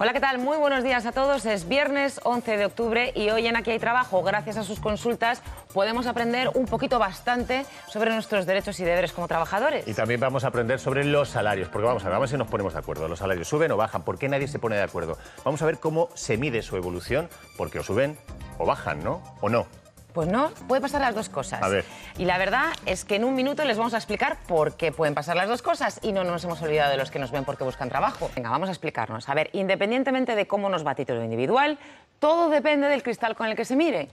Hola, ¿qué tal? Muy buenos días a todos. Es viernes 11 de octubre y hoy en Aquí hay trabajo. Gracias a sus consultas podemos aprender un poquito bastante sobre nuestros derechos y deberes como trabajadores. Y también vamos a aprender sobre los salarios, porque vamos a ver, vamos a ver si nos ponemos de acuerdo. Los salarios suben o bajan, ¿por qué nadie se pone de acuerdo? Vamos a ver cómo se mide su evolución, porque o suben o bajan, ¿no? ¿O no? Pues no, puede pasar las dos cosas. Y la verdad es que en un minuto les vamos a explicar por qué pueden pasar las dos cosas y no nos hemos olvidado de los que nos ven porque buscan trabajo. Venga, vamos a explicarnos. A ver, independientemente de cómo nos va a título individual, todo depende del cristal con el que se mire.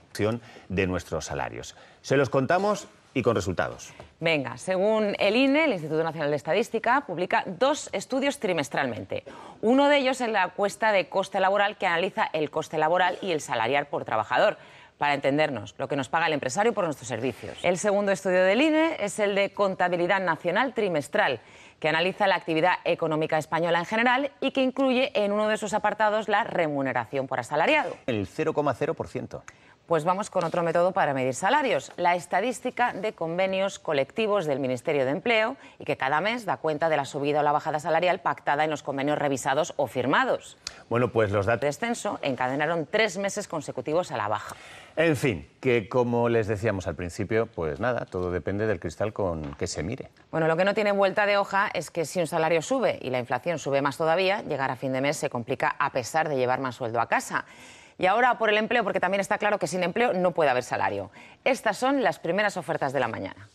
De nuestros salarios. Se los contamos y con resultados. Venga, según el INE, el Instituto Nacional de Estadística, publica dos estudios trimestralmente. Uno de ellos es la cuesta de coste laboral que analiza el coste laboral y el salarial por trabajador para entendernos, lo que nos paga el empresario por nuestros servicios. El segundo estudio del INE es el de contabilidad nacional trimestral, que analiza la actividad económica española en general y que incluye en uno de sus apartados la remuneración por asalariado. El 0,0%. Pues vamos con otro método para medir salarios, la estadística de convenios colectivos del Ministerio de Empleo y que cada mes da cuenta de la subida o la bajada salarial pactada en los convenios revisados o firmados. Bueno, pues los datos de descenso encadenaron tres meses consecutivos a la baja. En fin, que como les decíamos al principio, pues nada, todo depende del cristal con que se mire. Bueno, lo que no tiene vuelta de hoja es que si un salario sube y la inflación sube más todavía, llegar a fin de mes se complica a pesar de llevar más sueldo a casa. Y ahora por el empleo, porque también está claro que sin empleo no puede haber salario. Estas son las primeras ofertas de la mañana.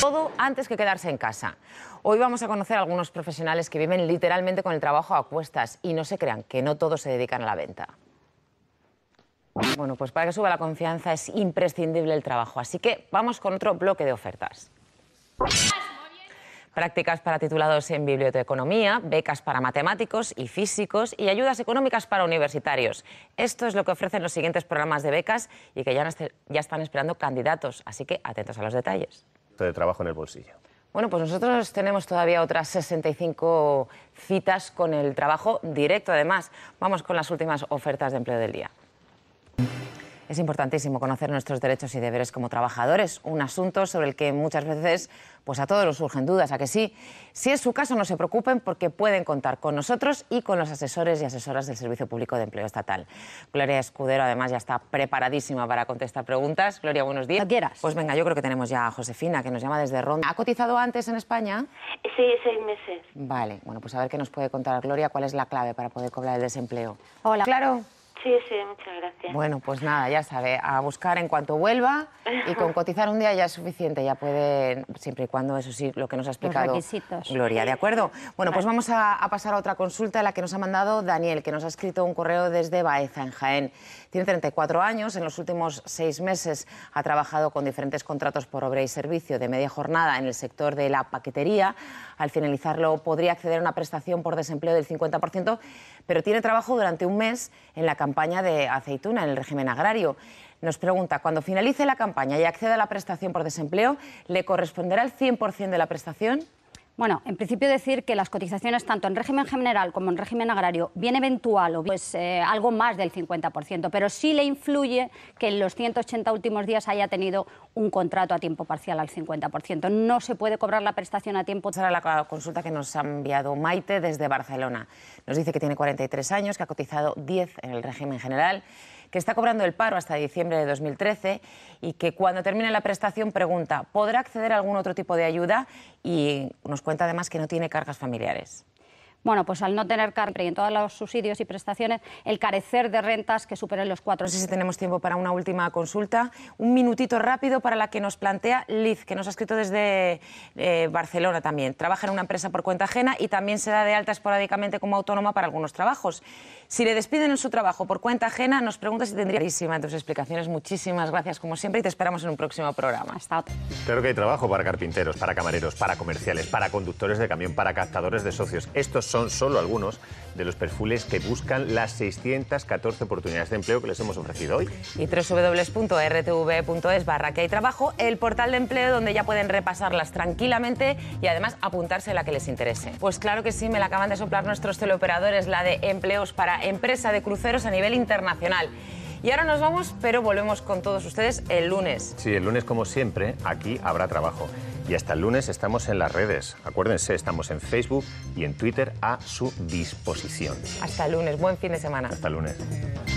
Todo antes que quedarse en casa. Hoy vamos a conocer a algunos profesionales que viven literalmente con el trabajo a cuestas y no se crean que no todos se dedican a la venta. Bueno, pues para que suba la confianza es imprescindible el trabajo, así que vamos con otro bloque de ofertas prácticas para titulados en biblioteconomía, becas para matemáticos y físicos y ayudas económicas para universitarios. Esto es lo que ofrecen los siguientes programas de becas y que ya, este, ya están esperando candidatos, así que atentos a los detalles. De trabajo en el bolsillo. Bueno, pues nosotros tenemos todavía otras 65 citas con el trabajo directo, además. Vamos con las últimas ofertas de empleo del día. Es importantísimo conocer nuestros derechos y deberes como trabajadores, un asunto sobre el que muchas veces pues a todos nos surgen dudas, a que sí. Si es su caso, no se preocupen porque pueden contar con nosotros y con los asesores y asesoras del Servicio Público de Empleo Estatal. Gloria Escudero, además, ya está preparadísima para contestar preguntas. Gloria, buenos días. quieras. Pues venga, yo creo que tenemos ya a Josefina, que nos llama desde Ronda. ¿Ha cotizado antes en España? Sí, seis meses. Vale, bueno, pues a ver qué nos puede contar Gloria, cuál es la clave para poder cobrar el desempleo. Hola. Claro. Sí, sí, muchas gracias. Bueno, pues nada, ya sabe, a buscar en cuanto vuelva y con cotizar un día ya es suficiente, ya puede, siempre y cuando, eso sí, lo que nos ha explicado Gloria, ¿de acuerdo? Bueno, pues vamos a, a, pasar a otra consulta, la que nos ha mandado Daniel, que nos ha escrito un correo desde Baeza, en Jaén. Tiene 34 años, en los últimos seis meses ha trabajado con diferentes contratos por obra y servicio de media jornada en el sector de la paquetería. Al finalizarlo podría acceder a una prestación por desempleo del 50%, pero tiene trabajo durante un mes en la que campaña de aceituna en el régimen agrario. Nos pregunta, cuando finalice la campaña y acceda a la prestación por desempleo, ¿le corresponderá el 100% de la prestación? Bueno, en principio decir que las cotizaciones tanto en régimen general como en régimen agrario, bien eventual o bien, pues, eh, algo más del 50%, pero sí le influye que en los 180 últimos días haya tenido un contrato a tiempo parcial al 50%. No se puede cobrar la prestación a tiempo. Esa era la consulta que nos ha enviado Maite desde Barcelona. Nos dice que tiene 43 años, que ha cotizado 10 en el régimen general que está cobrando el paro hasta diciembre de 2013 y que cuando termine la prestación pregunta, ¿podrá acceder a algún otro tipo de ayuda? Y nos cuenta además que no tiene cargas familiares. Bueno, pues al no tener CARPRE y en todos los subsidios y prestaciones, el carecer de rentas que superen los cuatro. No sé si tenemos tiempo para una última consulta. Un minutito rápido para la que nos plantea Liz, que nos ha escrito desde eh, Barcelona también. Trabaja en una empresa por cuenta ajena y también se da de alta esporádicamente como autónoma para algunos trabajos. Si le despiden en su trabajo por cuenta ajena, nos pregunta si tendría clarísima tus explicaciones. Muchísimas gracias, como siempre, y te esperamos en un próximo programa. Hasta otra. que hay trabajo para carpinteros, para camareros, para comerciales, para conductores de camión, para captadores de socios. Estos son solo algunos de los perfiles que buscan las 614 oportunidades de empleo que les hemos ofrecido hoy. Y www.rtv.es barra que hay trabajo, el portal de empleo donde ya pueden repasarlas tranquilamente y además apuntarse a la que les interese. Pues claro que sí, me la acaban de soplar nuestros teleoperadores, la de empleos para empresa de cruceros a nivel internacional. Y ahora nos vamos, pero volvemos con todos ustedes el lunes. Sí, el lunes como siempre, aquí habrá trabajo. Y hasta el lunes estamos en las redes. Acuérdense, estamos en Facebook y en Twitter a su disposición. Hasta el lunes, buen fin de semana. Hasta el lunes.